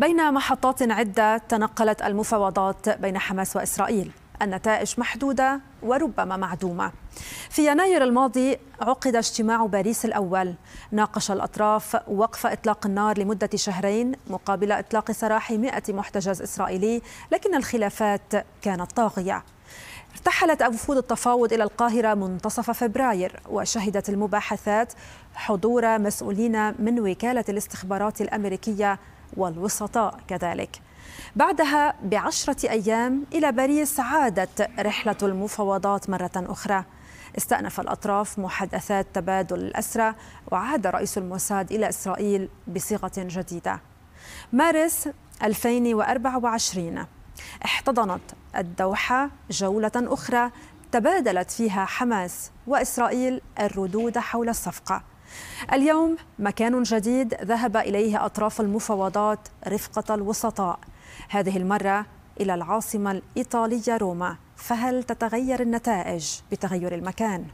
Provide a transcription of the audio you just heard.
بين محطات عدة تنقلت المفاوضات بين حماس وإسرائيل النتائج محدودة وربما معدومة في يناير الماضي عقد اجتماع باريس الأول ناقش الأطراف وقف إطلاق النار لمدة شهرين مقابل إطلاق سراح 100 محتجز إسرائيلي لكن الخلافات كانت طاغية ارتحلت وفود التفاوض إلى القاهرة منتصف فبراير وشهدت المباحثات حضور مسؤولين من وكالة الاستخبارات الأمريكية والوسطاء كذلك بعدها بعشرة أيام إلى باريس عادت رحلة المفاوضات مرة أخرى استأنف الأطراف محادثات تبادل الأسرى وعاد رئيس الموساد إلى إسرائيل بصيغة جديدة مارس 2024 احتضنت الدوحة جولة أخرى تبادلت فيها حماس وإسرائيل الردود حول الصفقة اليوم مكان جديد ذهب إليه أطراف المفاوضات رفقة الوسطاء هذه المرة إلى العاصمة الإيطالية روما فهل تتغير النتائج بتغير المكان؟